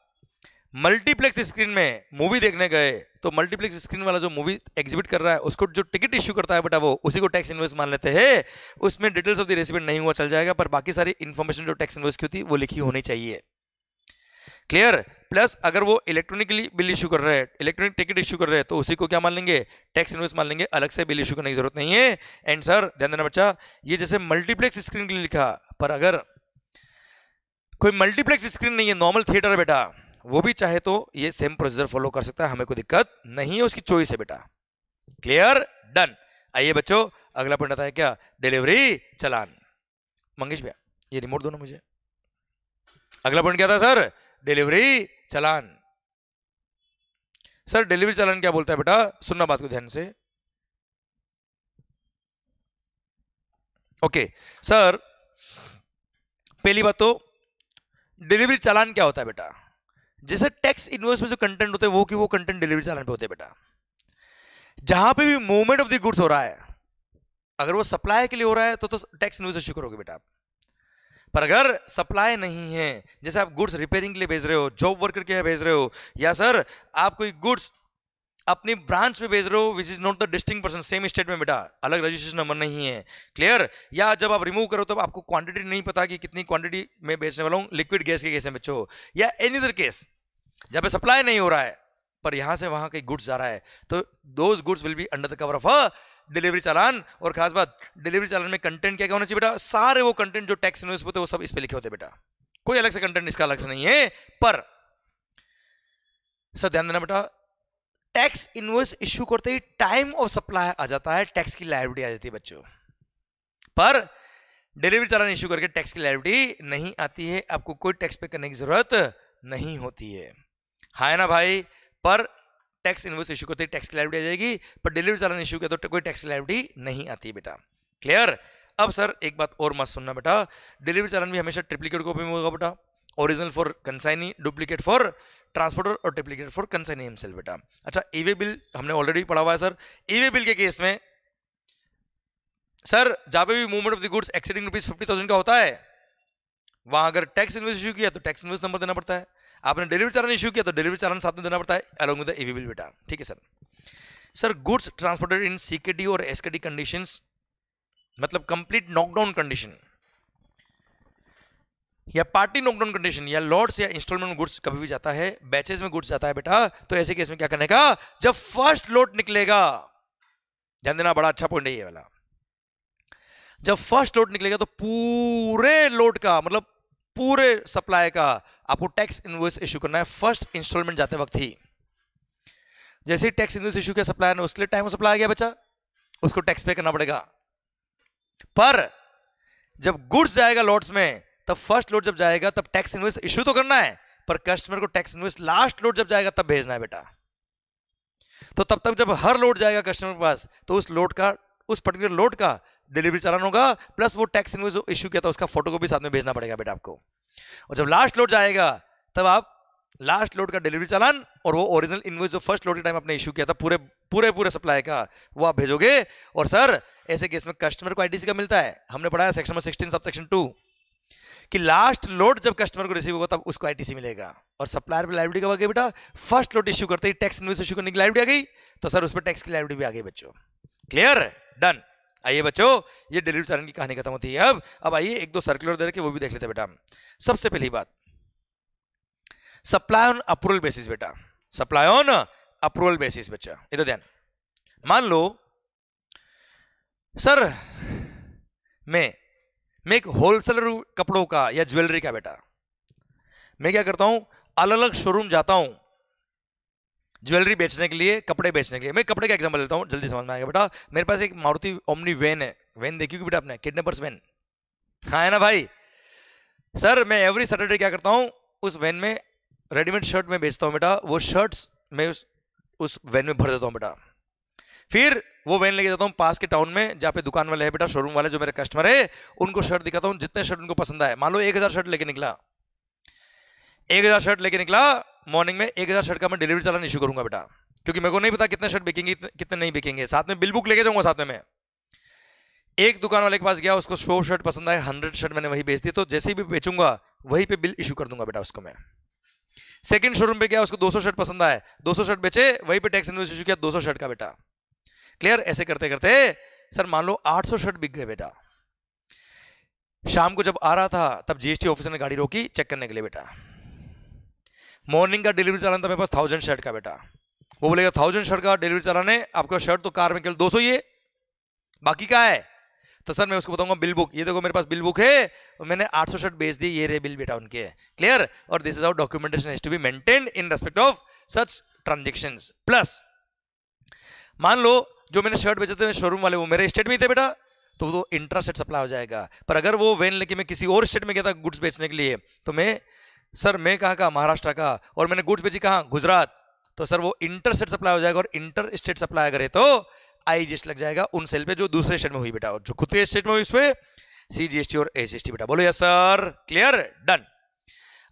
मल्टीप्लेक्स स्क्रीन में मूवी देखने गए तो मल्टीप्लेक्स स्क्रीन वाला जो मूवी एग्जिबिट कर रहा है उसको जो टिकट इश्यू करता है बेटा वो उसी को टैक्स इन्वेस्ट मान लेते हैं उसमें डिटेल्स ऑफ द रेसिपेंट नहीं हुआ चल जाएगा पर बाकी सारी इन्फॉर्मेशन जो टैक्स इन्वेस्ट की होती वो लिखी होनी चाहिए क्लियर प्लस अगर वो इलेक्ट्रॉनिकली बिल इशू कर रहे हैं इलेक्ट्रॉनिक टिकट इशू कर रहे हैं तो उसी को क्या मान लेंगे टैक्स इन्वेस्ट मान लेंगे अलग से बिल इशू करने की जरूरत नहीं है एंड सर ध्यान देना बच्चा ये जैसे मल्टीप्लेक्स स्क्रीन के लिए लिखा पर अगर कोई मल्टीप्लेक्स स्क्रीन नहीं है नॉर्मल थिएटर है बेटा वो भी चाहे तो ये सेम प्रोसीजर फॉलो कर सकता है हमें कोई दिक्कत नहीं है उसकी चॉइस है बेटा क्लियर डन आइए बच्चों अगला पॉइंट आता है क्या डिलीवरी चलान मंगेश भैया ये रिमोट दोनों मुझे अगला पॉइंट क्या था sir delivery challan sir delivery challan क्या बोलता है बेटा सुनना बात को ध्यान से ओके सर पहली बात तो डिलीवरी चालान क्या होता है बेटा जैसे टैक्स इन्वेस्ट में जो कंटेंट होते हैं वो कि वो कंटेंट डिलीवरी चालान पे होते हैं बेटा जहां पे भी मूवमेंट ऑफ द गुड्स हो रहा है अगर वो सप्लाई के लिए हो रहा है तो तो टैक्स इन्वेस्ट इश्यू करोगे बेटा आप पर अगर सप्लाई नहीं है जैसे आप गुड्स रिपेयरिंग के लिए भेज रहे हो जॉब वर्कर के लिए भेज रहे हो या सर आप कोई गुड्स अपनी ब्रांच पे भेज रहे हो which is not the distinct person same state में बेटा अलग रजिस्ट्रेशन नंबर नहीं है क्लियर या जब आप रिमूव करो तब तो आपको क्वांटिटी नहीं पता कि कितनी क्वांटिटी में बेचने वाला हूँ लिक्विड गैस के केस में बेचो या एनी अदर केस जब सप्लाई नहीं हो रहा है पर यहां से वहां कहीं गुड्स जा रहा है तो those goods will be under the cover of a delivery challan और खास बात डिलीवरी चालान में कंटेंट क्या क्या होना चाहिए बेटा सारे वो कंटेंट जो टैक्स इन्वेस्ट होते वो सब इस पर लिखे होते बेटा कोई अलग से कंटेंट इसका अलग से नहीं है पर सर ध्यान देना बेटा टैक्स इनवर्स इश्यू करते ही टाइम ऑफ सप्लाई आ जाता है टैक्स की लाइबिलिटी आ जाती है बच्चों पर डिलीवरी चालान इश्यू करके टैक्स की लाइबिलिटी नहीं आती है आपको कोई टैक्स पे करने की जरूरत नहीं होती है हाँ ना भाई पर टैक्स इनवर्स इश्यू करते टैक्स की लाइबिलिटी आ जाएगी पर डिलीवरी चालान इश्यू करते तो कोई टैक्स की लाइबिलिटी नहीं आती बेटा क्लियर अब सर एक बात और मत सुनना बेटा डिलीवरी चालान भी हमेशा ट्रिप्लीकेट कॉपी में होगा बेटा original for consignee duplicate for transporter और डेप्लीकेटर फॉर कंसर्न एम सेल बेटा अच्छा ईवे बिल हमने ऑलरेडी पढ़ा हुआ है सर ईवे बिल के केस में सर जहां पर भी movement of the goods exceeding rupees fifty thousand का होता है वहां अगर टैक्स इन्वेस्ट इशू किया तो टैक्स इन्वेस्ट नंबर देना पड़ता है आपने डिलीवरी चालान इशू किया तो डिलीवरी चालान साथ में देना पड़ता है अलॉन्ग विद ईवी बिल बेटा ठीक है sir sir goods transported in CKD और एसकेडी कंडीशंस मतलब कंप्लीट नॉकडाउन कंडीशन या पार्टी नॉकडाउन कंडीशन या लॉट्स या इंस्टॉलमेंट गुड्स कभी भी जाता है बैचेस में गुड्स जाता है बेटा तो ऐसे केस में क्या करने का जब फर्स्ट लोट निकलेगा ध्यान देना बड़ा अच्छा पॉइंट है ये वाला जब फर्स्ट लोट निकलेगा तो पूरे लोट का मतलब पूरे सप्लाई का आपको टैक्स इन्वेस्ट इशू करना है फर्स्ट इंस्टॉलमेंट जाते वक्त ही जैसे ही टैक्स इन्वेस्ट इशू किया सप्लायर ने उसके लिए टाइम सप्लाई आ गया बच्चा उसको टैक्स पे करना पड़ेगा पर जब गुड्स जाएगा लॉट्स में तब फर्स्ट लोड जब जाएगा तब टैक्स इन्वेस्ट इश्यू तो करना है पर कस्टमर को टैक्स इन्वेस्ट लास्ट लोड जब जाएगा तब भेजना है बेटा तो तब तक जब हर लोड जाएगा कस्टमर के पास तो उस लोड का उस पर्टिकुलर लोड का डिलीवरी चालान होगा प्लस वो टैक्स इन्वेस्ट इश्यू किया था उसका फोटो को भी साथ में भेजना पड़ेगा बेटा आपको और जब लास्ट लोड जाएगा तब आप लास्ट लोड का डिलीवरी चालान और वो ओरिजिनल इन्वेस्ट जो फर्स्ट लोड के टाइम आपने इशू किया था पूरे पूरे पूरे सप्लाई का वो आप भेजोगे और सर ऐसे केस में कस्टमर को आईडीसी का मिलता है हमने पढ़ाया section number sixteen sub section two कि लास्ट लोड जब कस्टमर को रिसीव होगा तब उसको आईटीसी मिलेगा और सप्लायर पर लाइब्रेरी कब आ गई बेटा फर्स्ट लोड इश्यू करते ही टैक्स इन्वेस्ट इश्यू करने की लाइब्रेरी आ गई तो सर उस पर टैक्स की लाइब्रेरी भी आ गई बच्चों क्लियर डन आइए बच्चों ये डिलीवरी चार्ज की कहानी खत्म होती है अब अब आइए एक दो सर्कुलर दे रखे वो भी देख लेते बेटा सबसे पहली बात सप्लाई ऑन अप्रूवल बेसिस बेटा सप्लाई ऑन अप्रूवल बेसिस बच्चा इधर ध्यान मान लो सर मैं मैं एक होलसेलर कपड़ों का या ज्वेलरी का बेटा मैं क्या करता हूं अलग अलग शोरूम जाता हूं ज्वेलरी बेचने के लिए कपड़े बेचने के लिए मैं कपड़े का एग्जाम्पल लेता हूँ जल्दी समझ में आएगा बेटा मेरे पास एक मारुति ओमनी वैन है वैन देखी होगी बेटा आपने किडनेपर्स वैन हाँ है ना भाई सर मैं एवरी सैटरडे क्या करता हूँ उस वैन में रेडीमेड शर्ट में बेचता हूँ बेटा वो शर्ट्स मैं उस उस वैन में भर देता हूँ बेटा फिर वो वैन लेके जाता हूँ पास के टाउन में जहाँ पे दुकान वाले हैं बेटा शोरूम वाले जो मेरे कस्टमर है उनको शर्ट दिखाता हूँ जितने शर्ट उनको पसंद आए मान लो एक हज़ार शर्ट लेके निकला एक हज़ार शर्ट लेके निकला मॉर्निंग में एक हज़ार शर्ट का मैं डिलीवरी चालान इशू करूंगा बेटा क्योंकि मेरे को नहीं पता कितने शर्ट बिकेंगे कितने नहीं बिकेंगे साथ में बिल बुक लेके जाऊंगा साथ में मैं एक दुकान वाले के पास गया उसको सौ शर्ट पसंद आए हंड्रेड शर्ट मैंने वही बेच दी तो जैसे भी बेचूंगा वही पे बिल इशू कर दूंगा बेटा उसको मैं सेकंड शोरूम पे गया उसको 200 शर्ट पसंद आए 200 शर्ट बेचे वही पे टैक्स इन्वेस्ट इशू किया 200 शर्ट का बेटा क्लियर ऐसे करते करते सर मान लो आठ सौ शर्ट बिक गए बेटा शाम को जब आ रहा था तब जीएसटी ऑफिसर ने गाड़ी रोकी चेक करने के लिए बेटा मॉर्निंग का डिलीवरी चालान था मेरे पास थाउजेंड शर्ट का बेटा वो बोलेगा थाउजेंड शर्ट का डिलीवरी चालान है आपका शर्ट तो कार में केवल दो सौ ये बाकी का है तो सर मैं उसको बताऊंगा बिल बुक ये देखो मेरे पास बिल बुक है और मैंने 800 शर्ट बेच दी ये रे बिल बेटा उनके क्लियर और this is out documentation is to be maintained in respect of such transaction plus मान लो जो मैंने शर्ट बेचे थे शोरूम वाले वो मेरे स्टेट में ही थे बेटा तो वो इंट्रा स्टेट सप्लाई हो जाएगा पर अगर वो वैन लेके मैं किसी और स्टेट में गया था गुड्स बेचने के लिए तो मैं सर मैं कहाँ का महाराष्ट्र का और मैंने गुड्स बेची कहाँ गुजरात तो सर वो इंटर स्टेट सप्लाई हो जाएगा और इंटर स्टेट सप्लाई है तो आई जी लग जाएगा उन सेल पे जो दूसरे स्टेट में हुई बेटा और जो खुद के स्टेट में हुई उसमें सी जी एस टी और एस एस टी बेटा बोलो यस सर क्लियर डन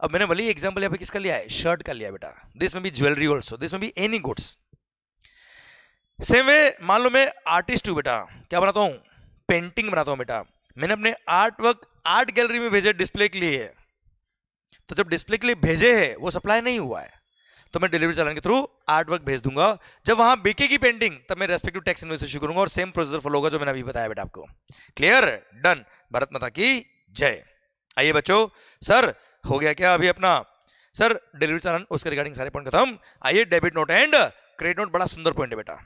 अब मैंने भले एग्जाम्पल यहाँ पे किसका लिया है शर्ट का लिया बेटा दिस में भी ज्वेलरी ऑल्सो दिस में भी एनी गुड्स सेम वे मान लो मैं आर्टिस्ट हूँ बेटा क्या बनाता हूँ पेंटिंग बनाता हूँ बेटा मैंने अपने आर्ट वर्क आर्ट गैलरी में भेजे डिस्प्ले के लिए तो जब डिस्प्ले के लिए भेजे है वो सप्लाई नहीं हुआ है तो मैं डिलीवरी चलाने के थ्रू आर्ट वर्क भेज दूंगा जब वहां बिकेगी पेंटिंग तब मैं रेस्पेक्टिव टैक्स इन्वेस्ट इश्यू करूंगा और सेम प्रोसीजर फॉलो होगा जो मैंने अभी बताया बेटा आपको क्लियर डन भरत माता की जय आइए बच्चों सर हो गया क्या अभी अपना सर डिलीवरी चालन उसके रिगार्डिंग सारे पॉइंट खत्म आइए debit note and credit note बड़ा सुंदर पॉइंट है बेटा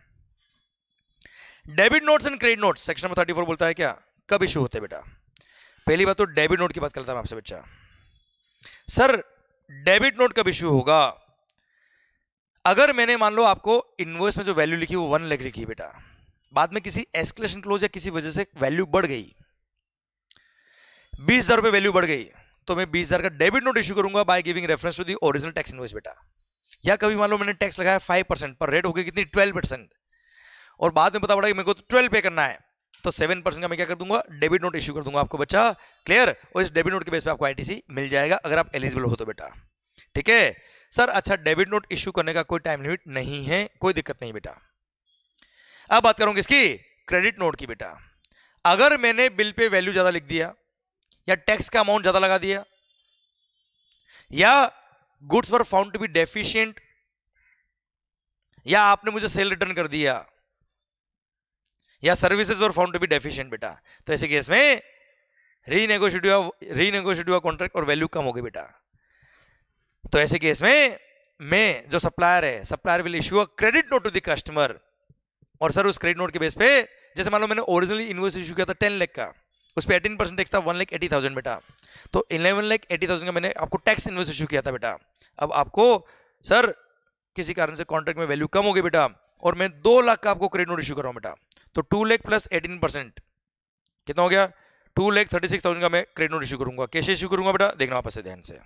debit notes and credit notes section number thirty four बोलता है क्या कब इशू होते बेटा पहली बात तो डेबिट नोट की बात करता हूं आपसे बच्चा सर डेबिट नोट कब इशू होगा अगर मैंने मान लो आपको इन्वर्स में जो वैल्यू लिखी वो वन लेख लिखी बेटा बाद में किसी एस्कुलेशन क्लोज या किसी वजह से वैल्यू बढ़ गई बीस हजार रुपये वैल्यू बढ़ गई तो मैं बीस हजार का डेबिट नोट इशू करूंगा by giving reference to the original tax invoice बेटा या कभी मान लो मैंने टैक्स लगाया फाइव परसेंट पर रेट हो गई कितनी ट्वेल्व परसेंट और बाद में पता पड़ा कि मेरे को तो ट्वेल्व पे करना है तो सेवन परसेंट का मैं क्या कर दूंगा डेबिट नोट इश्यू कर दूंगा आपको बच्चा क्लियर और इस डेबिट नोट के बेस पे आपको आईटीसी मिल जाएगा अगर आप एलिजिबल हो तो बेटा ठीक है सर अच्छा डेबिट नोट इश्यू करने का कोई टाइम लिमिट नहीं है कोई दिक्कत नहीं बेटा अब बात करूंगी इसकी क्रेडिट नोट की बेटा अगर मैंने बिल पे वैल्यू ज्यादा लिख दिया या टैक्स का अमाउंट ज्यादा लगा दिया या goods were found to be deficient या आपने मुझे सेल रिटर्न कर दिया या सर्विसेज और फाउंड टू बी डेफिशिएंट बेटा तो ऐसे केस में रीनेगोशिएट हुआ रीनेगोशिएट हुआ कॉन्ट्रैक्ट और वैल्यू कम हो बेटा तो ऐसे केस में मैं जो सप्लायर है supplier will issue a credit note to the customer और सर उस क्रेडिट नोट के बेस पे जैसे मान लो मैंने ओरिजिनली इन्वेस्ट इशू किया था टेन लाख का उस पर एटीन परसेंट टैक्स था वन लाख एटी थाउजेंड बेटा तो इलेवन लाख एटी थाउजेंड का मैंने आपको टैक्स इन्वेस्ट इशू किया था बेटा अब आपको सर किसी कारण से कॉन्ट्रैक्ट में वैल्यू कम हो गई बेटा और मैं दो लाख का आपको क्रेडिट नोट इशू कर रहा हूं बेटा तो टू लेख प्लस एटीन परसेंट कितना हो गया टू लेख थर्टी सिक्स थाउजेंड का मैं क्रेडिट नोट इशू करूंगा कैसे इशू करूंगा बेटा देखना वापस से ध्यान से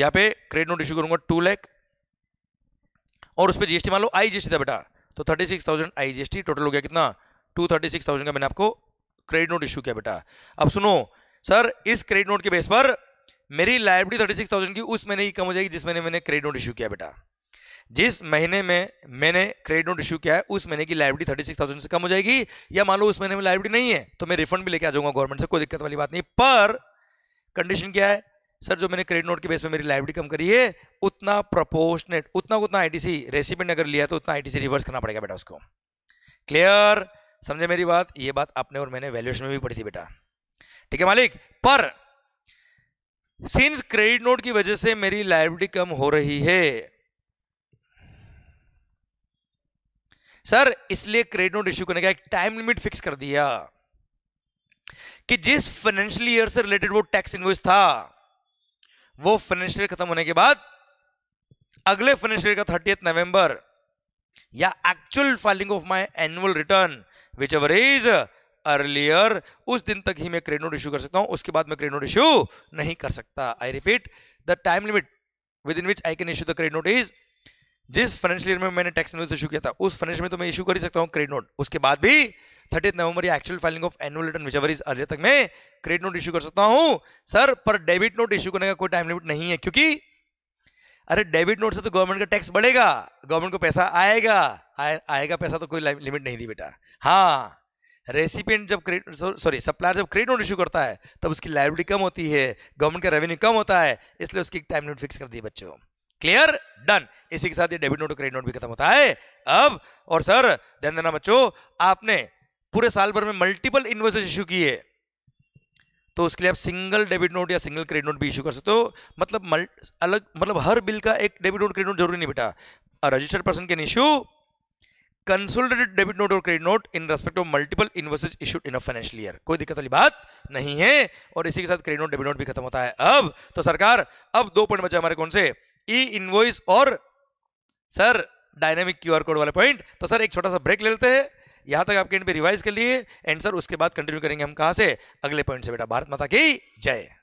यहां पे क्रेडिट नोट इशू करूंगा टू लैख और उस पर जीएसटी मान लो आई जीएसटी था बेटा तो thirty six thousand I GST total हो गया कितना टू थर्टी सिक्स थाउजेंड का मैंने आपको क्रेडिट नोट इशू किया बेटा अब सुनो सर इस क्रेडिट नोट के बेस पर मेरी लाइब्रेरी थर्टी सिक्स थाउजेंड की उस महीने की कम हो जाएगी जिस महीने मैंने क्रेडिट नोट इशू किया बेटा जिस महीने में मैंने क्रेडिट नोट इशू किया है उस महीने की लाइब्रेरी थर्टी सिक्स थाउजेंड से कम हो जाएगी या मान लो उस महीने में लाइब्रेरी नहीं है तो मैं रिफंड भी लेके आ जाऊंगा गवर्नमेंट से कोई दिक्कत वाली बात नहीं पर कंडीशन क्या है सर जो मैंने क्रेडिट नोट के बेस पर मेरी लाइब्रेरी कम करी है उतना प्रपोर्शनेट उतना उतना आई सी रेसिपेंट अगर लिया तो उतना सी रिवर्स करना पड़ेगा बेटा उसको क्लियर समझे मेरी बात ये बात आपने और मैंने वैल्यूएशन में भी पढ़ी थी बेटा ठीक है मालिक पर सिंस क्रेडिट नोट की वजह से मेरी लाइबिलिटी कम हो रही है सर इसलिए क्रेडिट नोट इश्यू करने का एक टाइम लिमिट फिक्स कर दिया कि जिस फाइनेंशियल ईयर से रिलेटेड वो टैक्स इन्वॉइस था वो फाइनेंशियल ईयर खत्म होने के बाद अगले फाइनेंशियल ईयर का थर्टी नवंबर या actual filing of my annual return whichever is earlier उस दिन तक ही मैं क्रेडिट नोट इशू कर सकता हूं उसके बाद मैं क्रेडिट नोट इशू नहीं कर सकता I repeat the time limit within which I can issue the credit note is जिस फाइनेंशियल ईयर में मैंने टैक्स एनुअल इशू किया था उस फाइनेंशियल में तो मैं इशू कर ही सकता हूँ क्रेडिट नोट उसके बाद भी थर्टी नवंबर या actual filing of annual return which is earlier तक मैं क्रेडिट नोट इशू कर सकता हूँ सर पर डेबिट नोट इशू करने का कोई टाइम लिमिट नहीं है क्योंकि अरे डेबिट नोट से तो गवर्नमेंट का टैक्स बढ़ेगा गवर्नमेंट को पैसा आएगा आ, आएगा पैसा तो कोई लिमिट नहीं थी बेटा हाँ रेसिपेंट जब क्रेडिट सॉरी सप्लायर जब क्रेडिट नोट इशू करता है तब उसकी लाइबिलिटी कम होती है गवर्नमेंट का रेवेन्यू कम होता है इसलिए उसकी टाइम लिमिट फिक्स कर दी बच्चों क्लियर डन इसी के साथ ये डेबिट नोट और क्रेडिट नोट भी खत्म होता है अब और सर ध्यान देना बच्चों आपने पूरे साल भर में मल्टीपल इन्वेस्टर्स इशू किए तो उसके लिए आप सिंगल डेबिट नोट या single credit note issue issue कर सकते हो मतलब अलग मतलब हर बिल का एक डेबिट नोट क्रेडिट नोट जरूरी नहीं बेटा registered person can issue consolidated debit note और credit note in respect of multiple invoices issued in financial year कोई दिक्कत वाली बात नहीं है और इसी के साथ क्रेडिट नोट डेबिट नोट भी खत्म होता है अब तो सरकार अब दो पॉइंट बचे हमारे कौन से ई इनवॉइस और सर डायनेमिक क्यूआर कोड वाले पॉइंट तो सर एक छोटा सा ब्रेक ले लेते हैं यहां तक आपके एंड पे रिवाइज कर लिए एंड सर उसके बाद कंटिन्यू करेंगे हम कहा से अगले पॉइंट से बेटा भारत माता की जय